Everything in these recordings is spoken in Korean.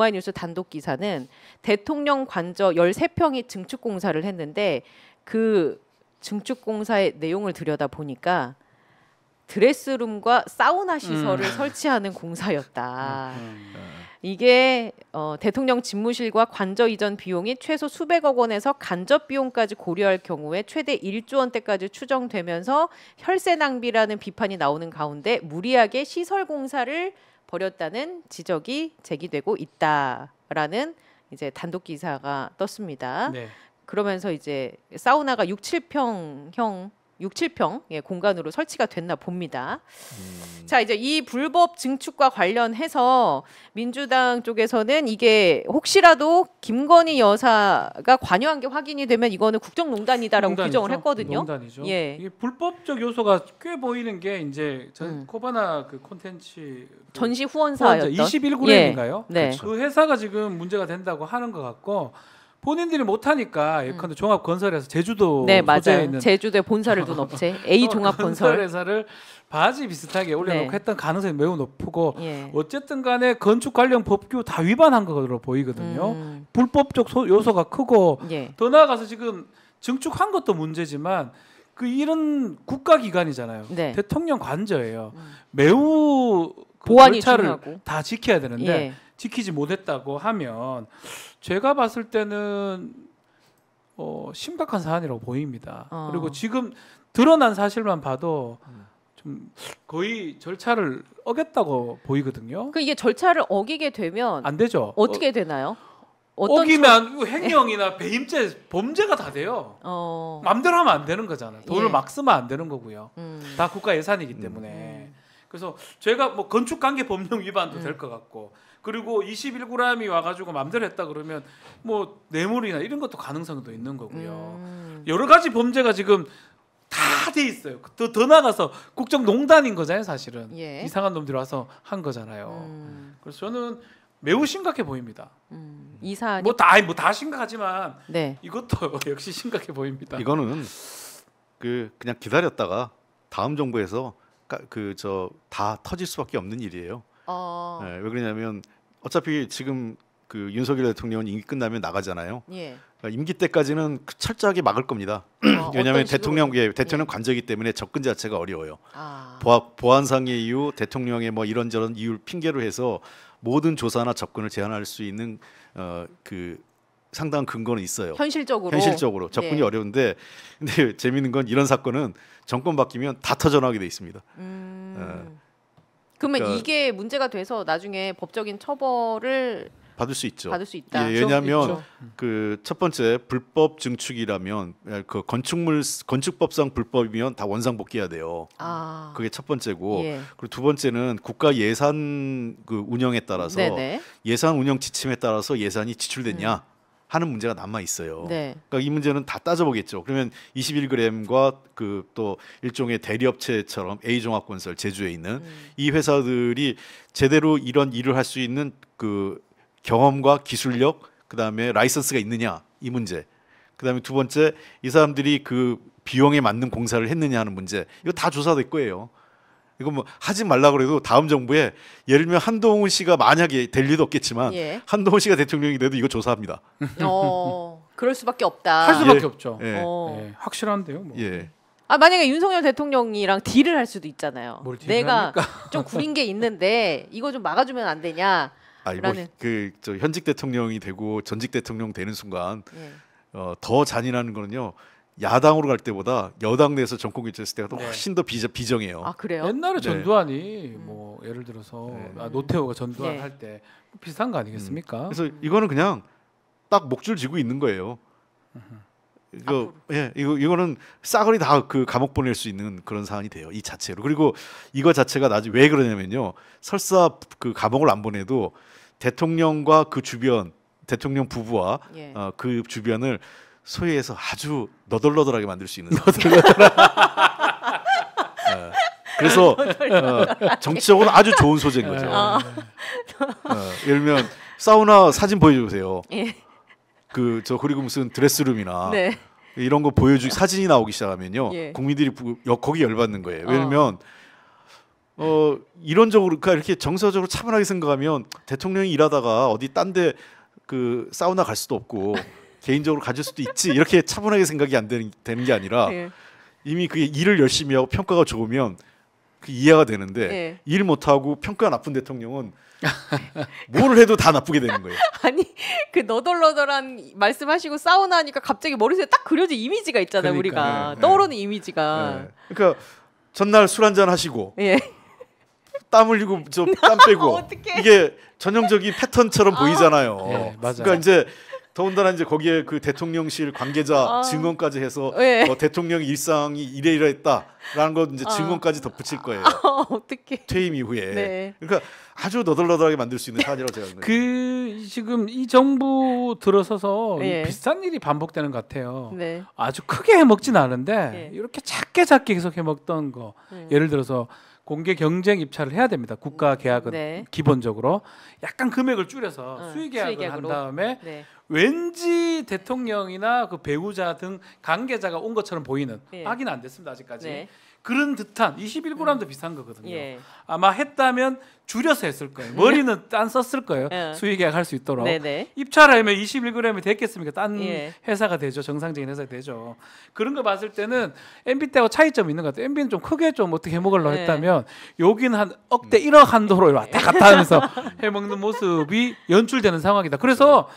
오마이뉴스 단독 기사는 대통령 관저 13평이 증축 공사를 했는데 그 증축 공사의 내용을 들여다 보니까 드레스룸과 사우나 시설을 음. 설치하는 공사였다. 음. 이게 어, 대통령 집무실과 관저 이전 비용이 최소 수백억 원에서 간접 비용까지 고려할 경우에 최대 1조 원대까지 추정되면서 혈세 낭비라는 비판이 나오는 가운데 무리하게 시설 공사를 버렸다는 지적이 제기되고 있다라는 이제 단독 기사가 떴습니다. 네. 그러면서 이제 사우나가 6, 7평형 6, 7평 예, 공간으로 설치가 됐나 봅니다. 음. 자 이제 이 불법 증축과 관련해서 민주당 쪽에서는 이게 혹시라도 김건희 여사가 관여한 게 확인이 되면 이거는 국정농단이다라고 농단이죠. 규정을 했거든요. 농단이죠. 예. 이게 불법적 요소가 꽤 보이는 게 이제 전 음. 코바나 그 콘텐츠 그 전시 후원사였던 21그램인가요? 예. 네. 그 회사가 지금 문제가 된다고 하는 것 같고. 본인들이 못하니까 예컨대 음. 종합 건설에서 제주도 네 맞아요 있는 제주도에 본사를 둔 업체 A 어, 종합 건설 회사를 바지 비슷하게 올려놓고 네. 했던 가능성이 매우 높고 예. 어쨌든간에 건축 관련 법규 다 위반한 것으로 보이거든요 음. 불법적 소, 요소가 크고 예. 더 나아가서 지금 증축한 것도 문제지만 그 이런 국가 기관이잖아요 네. 대통령 관저예요 음. 매우 그 보안이 중요하고 다 지켜야 되는데 예. 지키지 못했다고 하면 제가 봤을 때는 어, 심각한 사안이라고 보입니다. 어. 그리고 지금 드러난 사실만 봐도 음. 좀 거의 절차를 어겼다고 보이거든요. 그 이게 절차를 어기게 되면 안 되죠. 어떻게 어, 되나요? 어기면 처... 그 횡령이나 배임죄 범죄가 다 돼요. 어... 맘대로 하면 안 되는 거잖아요. 돈을 예. 막 쓰면 안 되는 거고요. 음. 다 국가 예산이기 음. 때문에. 음. 그래서 제가 뭐 건축 관계 법령 위반도 음. 될것 같고 그리고 21g이 와가지고 맘대로 했다 그러면 뭐 뇌물이나 이런 것도 가능성도 있는 거고요. 음. 여러 가지 범죄가 지금 다 돼 있어요. 더, 더 나가서 국정농단인 거잖아요, 사실은. 예. 이상한 놈들이 와서 한 거잖아요. 음. 그래서 저는 매우 심각해 보입니다. 음. 이사 뭐다 뭐 다 심각하지만 네. 이것도 역시 심각해 보입니다. 이거는 그 그냥 기다렸다가 다음 정부에서 그 저 다 터질 수밖에 없는 일이에요. 어. 네, 왜 그러냐면 어차피 지금 그 윤석열 대통령은 임기 끝나면 나가잖아요. 예. 그러니까 임기 때까지는 그 철저하게 막을 겁니다. 어, 왜냐하면 대통령 예, 대통령 관저기 때문에 접근 자체가 어려워요. 아. 보안, 상의 이유, 대통령의 뭐 이런저런 이유를 핑계로 해서 모든 조사나 접근을 제한할 수 있는 어, 그 상당한 근거는 있어요. 현실적으로 현실적으로 접근이 네. 어려운데 근데 재미있는 건 이런 사건은 정권 바뀌면 다 터져나오게 돼 있습니다. 음. 어, 그러면 그러니까 이게 문제가 돼서 나중에 법적인 처벌을 받을 수 있죠. 받을 수 있다. 예, 왜냐하면 그 첫 번째 불법 증축이라면 예, 그 건축물 건축법상 불법이면 다 원상 복귀해야 돼요. 아. 그게 첫 번째고 예. 그리고 두 번째는 국가 예산 그 운영에 따라서 네네. 예산 운영 지침에 따라서 예산이 지출됐냐. 음. 하는 문제가 남아 있어요. 네. 그러니까 이 문제는 다 따져보겠죠. 그러면 21g과 그 또 일종의 대리업체처럼 A 종합건설 제주에 있는 음. 이 회사들이 제대로 이런 일을 할 수 있는 그 경험과 기술력 그다음에 라이선스가 있느냐 이 문제. 그다음에 두 번째 이 사람들이 그 비용에 맞는 공사를 했느냐 하는 문제. 이거 다 조사될 거예요. 이거 뭐 하지 말라 그래도 다음 정부에 예를 들면 한동훈 씨가 만약에 될 리도 없겠지만 예. 한동훈 씨가 대통령이 돼도 이거 조사합니다. 어, 그럴 수밖에 없다. 할 수밖에 예. 없죠. 예. 어. 예, 확실한데요. 뭐. 예. 아 만약에 윤석열 대통령이랑 딜을 할 수도 있잖아요. 내가 합니까? 좀 구린 게 있는데 이거 좀 막아주면 안 되냐? 아니 뭐그저 현직 대통령이 되고 전직 대통령 되는 순간 예. 어, 더 잔인한 거는요. 야당으로 갈 때보다 여당 내에서 정권 교체했을 때가 네. 훨씬 더 비정, 비정해요. 아 그래요? 옛날에 네. 전두환이 음. 뭐 예를 들어서 네. 아, 노태우가 전두환 네. 할때 뭐 비슷한 거 아니겠습니까? 음. 그래서 이거는 그냥 딱 목줄 지고 있는 거예요. 이거 아, 예 이거 이거는 싸그리 다 그 감옥 보낼 수 있는 그런 사안이 돼요 이 자체로 그리고 이거 자체가 나중에 왜 그러냐면요 설사 그 감옥을 안 보내도 대통령과 그 주변 대통령 부부와 예. 어, 그 주변을 소외해서 아주 너덜너덜하게 만들 수 있는 어, 그래서 어, 정치적으로 아주 좋은 소재인 거죠. 어. 어. 예를 들면 사우나 사진 보여주세요. 예. 그저 그리고 무슨 드레스룸이나 네. 이런 거 보여주기 사진이 나오기 시작하면요 예. 국민들이 역 거기 열받는 거예요. 왜냐면 어. 어 이론적으로 그러니까 이렇게 정서적으로 차분하게 생각하면 대통령이 일하다가 어디 딴 데그 사우나 갈 수도 없고 개인적으로 가질 수도 있지 이렇게 차분하게 생각이 안 되는, 되는 게 아니라 네. 이미 그게 일을 열심히 하고 평가가 좋으면 그 이해가 되는데 네. 일 못하고 평가 가 나쁜 대통령은 뭘 해도 다 나쁘게 되는 거예요. 아니 그 너덜너덜한 말씀하시고 싸우나니까 갑자기 머릿속에 딱 그려진 이미지가 있잖아요 그러니까, 우리가 네, 네. 떠오르는 이미지가. 네. 그러니까 전날 술 한잔 하시고 예. 땀 흘리고 저땀 빼고 이게 전형적인 패턴처럼 아. 보이잖아요. 아, 네, 그러니까 이제 더군다나 이제 거기에 그 대통령실 관계자 아, 증언까지 해서 네. 어, 대통령 일상이 이래 이래했다라는 것 이제 아. 증언까지 덧붙일 거예요. 아, 어떻게? 퇴임 이후에. 네. 그러니까 아주 너덜너덜하게 만들 수 있는 사안이라고 제가 그 지금 이 정부 들어서서 네. 예. 비슷한 일이 반복되는 것 같아요. 네. 아주 크게 해먹진 않은데 예. 이렇게 작게 작게 계속 해먹던 거. 예를 들어서 공개 경쟁 입찰을 해야 됩니다. 국가 음, 계약은 네. 기본적으로 약간 금액을 줄여서 응, 어, 수의 계약을 한 다음에 네. 왠지 대통령이나 그 배우자 등 관계자가 온 것처럼 보이는 예. 확인 안 됐습니다 아직까지 네. 그런 듯한 21g도 음. 비슷한 거거든요. 예. 아마 했다면 줄여서 했을 거예요. 머리는 딴 썼을 거예요. 어. 예. 수익 계약할 수 있도록. 네네. 입찰 하면 21g이 됐겠습니까? 딴 예. 회사가 되죠. 정상적인 회사 되죠. 그런 거 봤을 때는 MB때하고 차이점이 있는 것 같아요. MB는 좀 크게 좀 어떻게 해먹으려고 네. 했다면 여기는 한 억대 1억 한도로 왔다 갔다 하면서 해먹는 모습이 연출되는 상황이다. 그래서 그렇죠.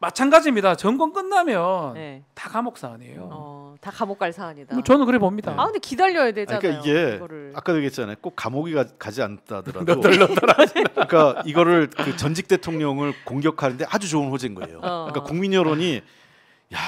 마찬가지입니다. 정권 끝나면 네. 다 감옥 사안이에요. 어, 다 감옥 갈 사안이다. 뭐 저는 그래 봅니다. 아 근데 기다려야 그러니까 되잖아요. 그러니까 이게 그거를. 아까도 얘기했잖아요. 꼭 감옥이 가, 지 않다더라도 그러니까 이거를 그 전직 대통령을 공격하는데 아주 좋은 호재인 거예요. 어. 그러니까 국민 여론이 야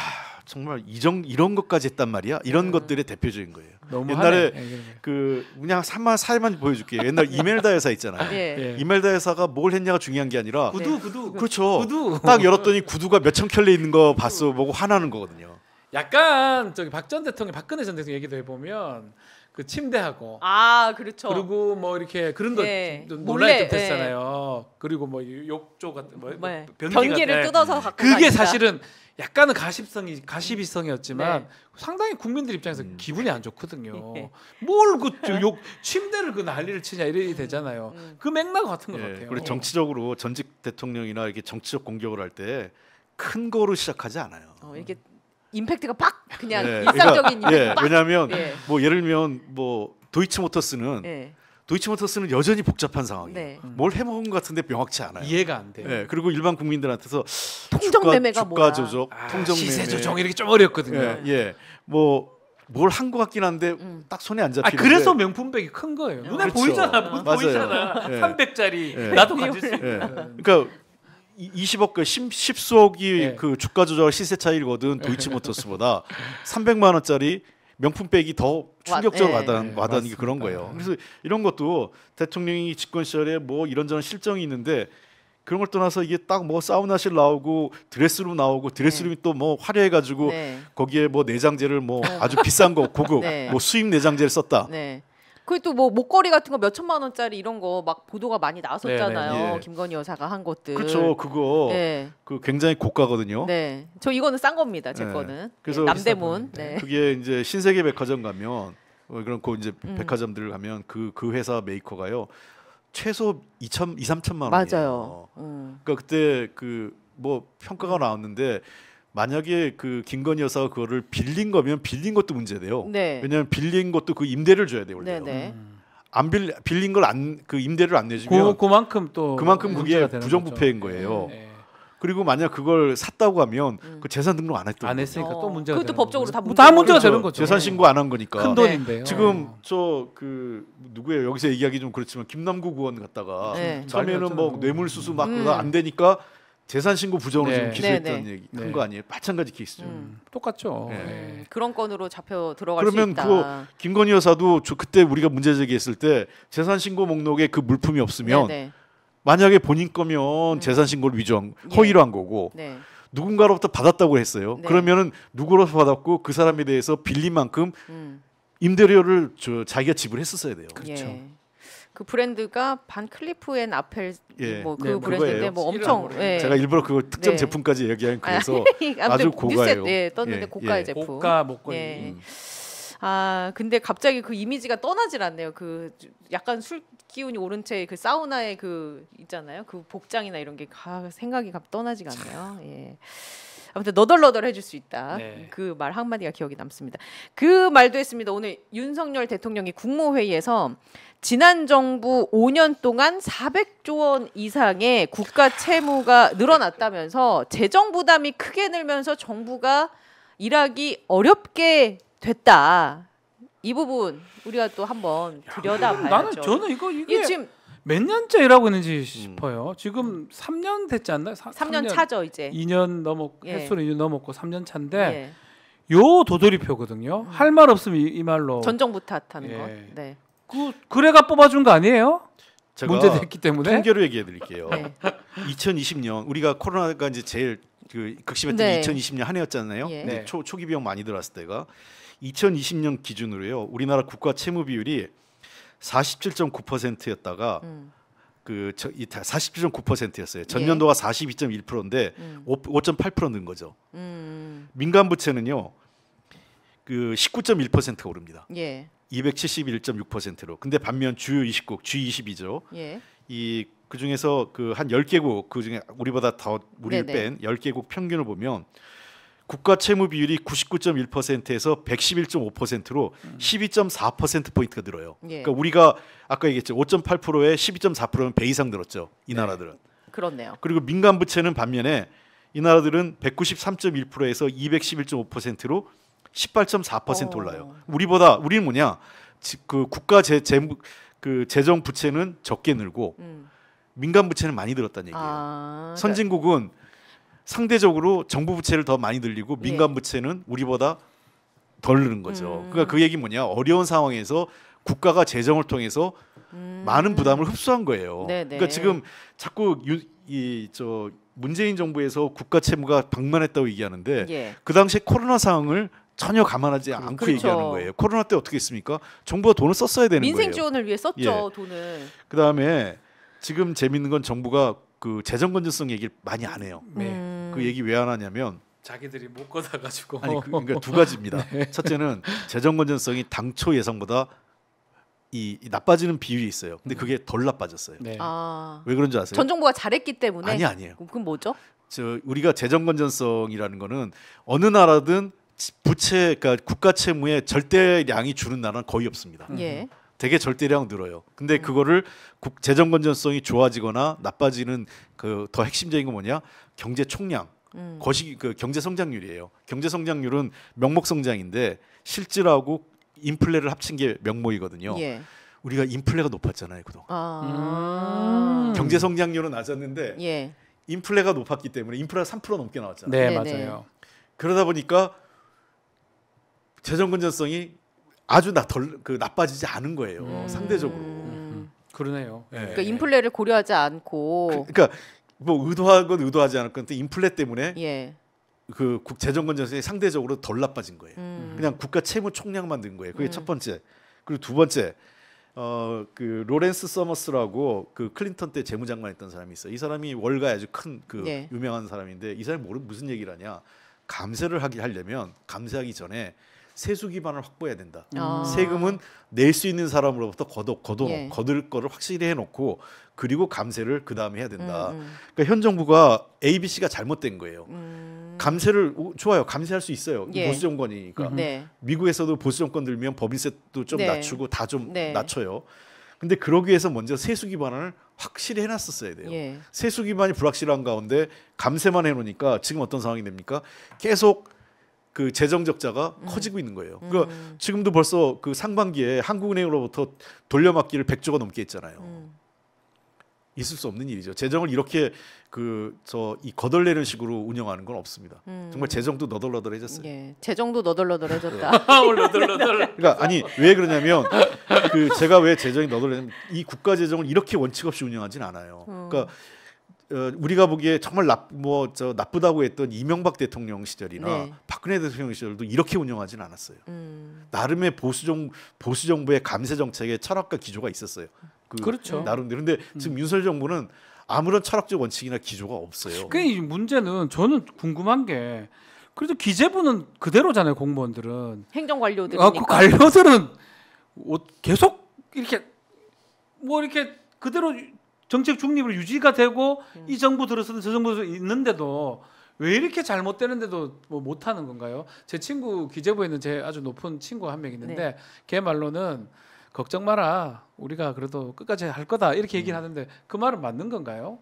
정말 이정 이런 것까지 했단 말이야. 이런 음. 것들의 대표적인 거예요. 옛날에 네그 네, 그냥 삼만 사만 보여줄게. 요 옛날 이멜다 회사 있잖아요. 예. 예. 이멜다 회사가 뭘 했냐가 중요한 게 아니라 구두 네. 구두 그렇죠. 구두 딱 열었더니 구두가 몇 천 켤레 있는 거 봤어 보고 화나는 거거든요. 약간 저기 박전 대통령 박근혜 전 대통령 얘기도 해보면 그 침대하고 아 그렇죠. 그리고 뭐 이렇게 그런 거 예. 몰래 좀 예. 됐잖아요. 예. 그리고 뭐 욕조 같은 뭐, 뭐 네. 변기 를 뜯어서 네. 갖고 그게 가니까. 사실은 약간은 가십성이 가시비성이었지만 네. 상당히 국민들 입장에서 음. 기분이 안 좋거든요. 예. 뭘그욕 네. 침대를 그 난리를 치냐 이래 음. 되잖아요. 음. 그 맥락 같은 것 예. 같아요. 그리고 정치적으로 전직 대통령이나 이렇게 정치적 공격을 할 때 큰 거로 시작하지 않아요. 어, 이게 임팩트가 팍 그냥 네, 그러니까 예, 일상적인 그러니까, 예, 왜냐하면 예. 뭐 예를 들면 뭐 도이치모터스는 예. 도이치모터스는 여전히 복잡한 상황이에요. 네. 음. 뭘 해먹은 것 같은데 명확치 않아요. 이해가 안 돼요. 예, 그리고 일반 국민들한테서 통정매매가 주가, 뭐야? 조정, 아, 통정 시세 조정 이렇게 좀 어렵거든요. 예, 예. 뭐 뭘 한 것 같긴 한데 음. 딱 손에 안 잡히는. 아, 그래서 명품백이 큰 거예요. 눈에 그렇죠. 보이잖아, 보이잖아. 300짜리 예. 예. 나도 가질 수. 있다. 그러니까 20억 그 10, 10수억이 네. 그 주가 조절 시세 차이를 거둔 도이치모터스보다 300만 원짜리 명품 백이 더 충격적으로 와닿는 네. 와닿는 게 그런 거예요. 그래서 이런 것도 대통령이 집권 시절에 뭐 이런저런 실정이 있는데 그런 걸 떠나서 이게 딱 뭐 사우나실 나오고 드레스룸 나오고 네. 드레스룸이 네. 또뭐 화려해가지고 네. 거기에 뭐 내장재를 뭐 아주 비싼 거 고급 네. 뭐 수입 내장재를 썼다. 네. 그또뭐 목걸이 같은 거 몇 천만 원짜리 이런 거 막 보도가 많이 나왔었잖아요. 네네, 네, 예. 김건희 여사가 한 것들. 그렇죠. 그거 네. 그 굉장히 고가거든요. 네. 저 이거는 싼 겁니다. 제 네. 거는. 예, 그래서 남대문. 네. 그게 이제 신세계 백화점 가면 어, 그런 그 이제 음. 백화점들 을 가면 그그 그 회사 메이커가요. 최소 2천 2, 3천만 원이에요. 맞아요. 음. 그러니까 그때 그 뭐 평가가 나왔는데 만약에 그 김건희 여사가 그거를 빌린 거면 빌린 것도 문제돼요. 네. 왜냐하면 빌린 것도 그 임대를 줘야 돼요. 원래요. 네, 네. 음. 안 빌, 빌린 걸 안 그 임대를 안 내주면 그, 만큼또 그만큼 그게 부정부패인 거죠. 거예요. 네, 네. 그리고 만약 그걸 샀다고 하면 음. 그 재산 등록 안 했던 안 했으니까 또 어. 문제가 그것도 법적으로 거죠. 다 문제가, 다 문제가 되는 거죠. 재산 신고 안 한 거니까 큰 돈인데 지금 네. 저그 누구예요 여기서 얘기하기 좀 그렇지만 김남국 의원 갔다가 처음에는 뭐 뇌물수수 막 음. 안 되니까 재산 신고 부정으로 네. 지금 기소했던 네, 네. 얘기 한거 네. 아니에요? 마찬가지 케이스죠. 음. 음 똑같죠. 음, 그런 건으로 잡혀 들어갈 수 있다. 그러면 그 김건희 여사도 저 그때 우리가 문제 제기했을 때 재산 신고 목록에 그 물품이 없으면 만약에 본인 거면 음. 재산 신고를 위조한 예. 허위로 한 거고 누군가로부터 받았다고 했어요. 그러면은 누구로서 받았고 그 사람에 대해서 빌린 만큼 음. 임대료를 저 자기가 지불했었어야 돼요. 그렇죠. 예. 그 브랜드가 반 클리프 앤 아펠 예. 뭐그 네, 그 뭐 브랜드인데 뭐 엄청 예. 제가 일부러 그걸 특정 네. 제품까지 얘기한 그래서 아, 주 고가예요. 뉴스에, 예, 떴는데 예, 고가의 예. 제품. 고가 목걸이. 예. 음. 아 근데 갑자기 그 이미지가 떠나질 않네요. 그 약간 술 기운이 오른 채 그 사우나의 그 있잖아요. 그 복장이나 이런 게 가, 생각이 갑 떠나지가 않네요. 예. 아무튼 너덜너덜 해줄 수 있다. 네. 그말 한마디가 기억이 남습니다. 그 말도 했습니다. 오늘 윤석열 대통령이 국무회의에서 지난 정부 5년 동안 400조 원 이상의 국가 채무가 늘어났다면서 재정 부담이 크게 늘면서 정부가 일하기 어렵게 됐다. 이 부분 우리가 또 한번 들여다봐야죠. 나는 저는 이거 이게 지금 몇 년째 일하고 있는지 음. 싶어요. 지금 3년 음. 됐지 않나요? 사, 3년, 3년, 차죠 이제. 2년 넘었 예. 횟수는 2년 넘었고 3년 차인데 예. 요 도돌이표거든요. 음. 할말 없으면 이, 이, 말로 전정부 탓하는 예. 것. 네. 그 그래가 뽑아준 거 아니에요? 제가 문제됐기 때문에 통계로 얘기해 드릴게요. 네. 2020년 우리가 코로나가 이제 제일 그 극심했던 네. 2020년 한 해였잖아요. 예. 네. 초 초기 비용 많이 들어왔을 때가 2020년 기준으로요. 우리나라 국가 채무 비율이 47.9%였다가 음. 그 47.9%였어요. 전년도가 예. 42.1%인데 음. 5.8%는 거죠. 음, 음. 민간 부채는요. 그 19.1%가 오릅니다. 예. 271.6%로. 근데 반면 주요 20국 G20이죠. 예. 이 그중에서 그한 10개국 그중에 우리보다 더 우리를 네네. 뺀 10개국 평균을 보면 국가 채무 비율이 99.1%에서 111.5%로 12.4% 포인트가 늘어요. 예. 그러니까 우리가 아까 얘기했죠. 5.8%에 12.4%면 배 이상 늘었죠. 이 네. 나라들은. 네. 그렇네요. 그리고 민간 부채는 반면에 이 나라들은 193.1%에서 211.5%로 18.4% 오. 어. 올라요. 우리보다 우리는 뭐냐? 그 국가 재, 재그 재정 부채는 적게 늘고 음. 민간 부채는 많이 늘었다는 얘기예요. 아, 그러니까 선진국은 그 상대적으로 정부 부채를 더 많이 늘리고 네. 민간 부채는 우리보다 덜늘는 거죠. 음. 그러니까 그 얘기 뭐냐 어려운 상황에서 국가가 재정을 통해서 음. 많은 부담을 흡수한 거예요. 네네. 네. 그러니까 지금 자꾸 이 저 문재인 정부에서 국가 채무가 방만했다고 얘기하는데 예. 그 당시 코로나 상황을 전혀 감안하지 그, 않고 그렇죠. 얘기하는 거예요. 코로나 때 어떻게 했습니까? 정부가 돈을 썼어야 되는 민생 거예요. 민생 지원을 위해 썼죠 예. 돈을. 그 다음에 지금 재밌는 건 정부가 그 재정 건전성 얘기를 많이 안 해요. 네. 그 얘기 왜 안 하냐면 자기들이 못 걷어 가지고 아니 그, 그러니까 두 가지입니다. 네. 첫째는 재정 건전성이 당초 예상보다 이, 이, 나빠지는 비율이 있어요. 근데 그게 음. 덜 나빠졌어요. 네. 아... 왜 그런지 아세요? 전 정부가 잘했기 때문에 아니 아니에요. 그럼 뭐죠? 저 우리가 재정 건전성이라는 거는 어느 나라든 부채 그러니까 국가 채무의 절대량이 주는 나라는 거의 없습니다. 예. 되게 절대량 늘어요. 근데 그거를 국, 재정 건전성이 좋아지거나 나빠지는 그 더 핵심적인 건 뭐냐? 경제 총량 음. 거시 그 경제 성장률이에요. 경제 성장률은 명목 성장인데 실질하고 인플레를 합친 게 명목이거든요. 예. 우리가 인플레가 높았잖아요 그동안. 아~ 음. 경제 성장률은 낮았는데 예. 인플레가 높았기 때문에 인플레가 3% 넘게 나왔잖아요. 네 맞아요. 그러다 보니까 재정 건전성이 아주 나 덜 그 나빠지지 않은 거예요 음. 상대적으로. 음, 그러네요. 네. 그러니까 인플레를 고려하지 않고. 그, 러니까 뭐 의도하건 의도하지 않았건 인플레 때문에 예. 그 국재정권 전선이 상대적으로 덜 나빠진 거예요. 음. 그냥 국가 채무 총량만 든 거예요. 그게 음. 첫 번째. 그리고 두 번째 어 그 로렌스 서머스라고 그 클린턴 때 재무장관했던 사람이 있어. 이 사람이 월가에 아주 큰그 예. 유명한 사람인데 이 사람이 모르 무슨 얘기를 하냐. 감세를 하기 하려면 감세하기 전에 세수 기반을 확보해야 된다. 음. 아. 세금은 낼 수 있는 사람으로부터 거둬 거둬 예. 거둘 거를 확실히 해놓고 그리고 감세를 그 다음에 해야 된다. 음, 음, 그러니까 현 정부가 ABC가 잘못된 거예요. 음. 감세를 좋아요. 감세할 수 있어요. 예. 보수 정권이니까 음. 네. 미국에서도 보수 정권 들면 법인세도 좀 네. 낮추고 다좀 네. 낮춰요. 근데 그러기 위해서 먼저 세수 기반을 확실히 해놨었어야 돼요. 예. 세수 기반이 불확실한 가운데 감세만 해놓으니까 지금 어떤 상황이 됩니까? 계속 그 재정 적자가 음. 커지고 있는 거예요. 음. 그러니까 지금도 벌써 그 상반기에 한국은행으로부터 돌려막기를 100조가 넘게 했잖아요. 음. 있을 수 없는 일이죠. 재정을 이렇게 그 저 이 거덜내는 식으로 운영하는 건 없습니다. 음. 정말 재정도 너덜너덜해졌어요. 예, 재정도 너덜너덜해졌다. 네. 너덜너덜. 그러니까 아니 왜 그러냐면 그 제가 왜 재정이 너덜해냐이 국가 재정을 이렇게 원칙 없이 운영하진 않아요. 음. 그러니까 어, 우리가 보기에 정말 나뭐저 나쁘다고 했던 이명박 대통령 시절이나 네. 박근혜 대통령 시절도 이렇게 운영하진 않았어요. 음. 나름의 보수 정 보수 정부의 감세 정책의 철학과 기조가 있었어요. 그 그렇죠. 네. 나름대로 근데 음. 지금 음. 윤석 정부는 아무런 철학적 원칙이나 기조가 없어요. 그 문제는 저는 궁금한 게 그래도 기재부는 그대로잖아요 공무원들은 행정관료들 아, 그 관료들은 계속 이렇게 뭐 이렇게 그대로 정책 중립을 유지가 되고 음. 이 정부 들어서는 저 정부 도 있는데도 왜 이렇게 잘못되는데도 뭐 못하는 건가요? 제 친구 기재부에 있는 제 아주 높은 친구 한 명 있는데 네. 걔 말로는 걱정 마라 우리가 그래도 끝까지 할 거다 이렇게 얘기를 음. 하는데 그 말은 맞는 건가요?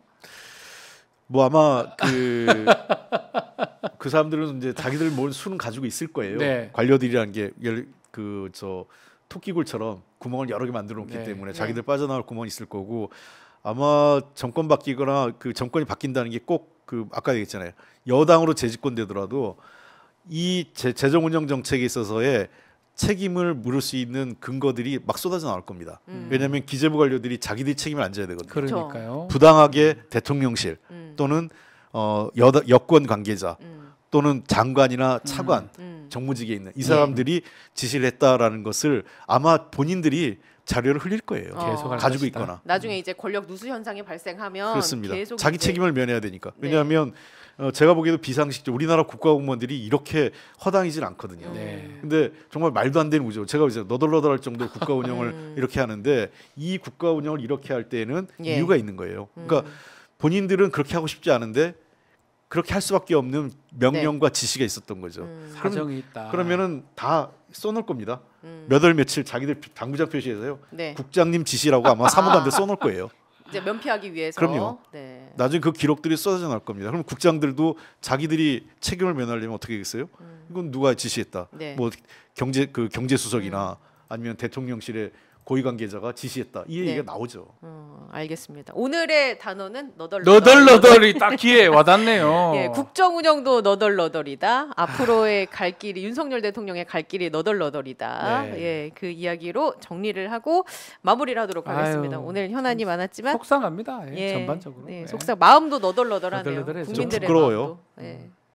뭐 아마 그, 그 사람들은 이제 자기들 모은 수는 가지고 있을 거예요. 네. 관료들이라는 게그 저 토끼굴처럼 구멍을 여러 개 만들어 놓기 네. 때문에 네. 자기들 빠져나올 구멍이 있을 거고 아마 정권 바뀌거나 그 정권이 바뀐다는 게 꼭 그 아까 얘기했잖아요. 여당으로 재집권되더라도 이 재, 정 운영 정책에 있어서의 책임을 물을 수 있는 근거들이 막 쏟아져 나올 겁니다. 음. 왜냐하면 기재부 관료들이 자기들 이 책임을 안 져야 되거든요. 그러니까요. 그렇죠. 그렇죠. 부당하게 대통령실 음. 또는 어, 여, 여권 관계자 음. 또는 장관이나 음. 차관 음. 정무직에 있는 이 예. 사람들이 지시를 했다라는 것을 아마 본인들이 자료를 흘릴 거예요. 어. 가지고 있거나. 나중에 이제 권력 누수 현상이 발생하면 그렇습니다. 계속 자기 책임을 면해야 되니까. 네. 왜냐하면 어, 제가 보기에도 비상식적 우리나라 국가공무원들이 이렇게 허당이진 않거든요. 네. 근데 정말 말도 안 되는 우죠. 제가 이제 너덜너덜할 정도로 국가 운영을 음. 이렇게 하는데 이 국가 운영을 이렇게 할 때에는 예. 이유가 있는 거예요. 그러니까 음. 본인들은 그렇게 하고 싶지 않은데 그렇게 할 수밖에 없는 네. 명령과 네. 지시가 있었던 거죠. 음. 사정이 있다. 그러면은 다 써놓을 겁니다. 음. 몇월 며칠 자기들 당구장 표시에서요. 네. 국장님 지시라고 아마 사무관들 써놓을 거예요. 이제 면피하기 위해서. 그럼요. 네. 나중에 그 기록들이 써져 나올 겁니다. 그럼 국장들도 자기들이 책임을 면하려면 어떻게 되겠어요? 음. 이건 누가 지시했다. 네. 뭐 경제 그 경제 수석이나 음. 아니면 대통령실에 고위 관계자가 지시했다. 이 얘기가 네. 나오죠. 어, 알겠습니다. 오늘의 단어는 너덜너덜. 너덜이딱 귀에 와닿네요. 예, 국정 운영도 너덜너덜이다. 앞으로의 갈 길이 윤석열 대통령의 갈 길이 너덜너덜이다. 네. 예, 그 이야기로 정리를 하고 마무리 하도록 하겠습니다. 아유, 오늘 현안이 많았지만 속상합니다. 예, 예 전반적으로. 예, 속상. 마음도 너덜너덜하네요. 국민들의 부끄러워요. 마음도. 예. 음.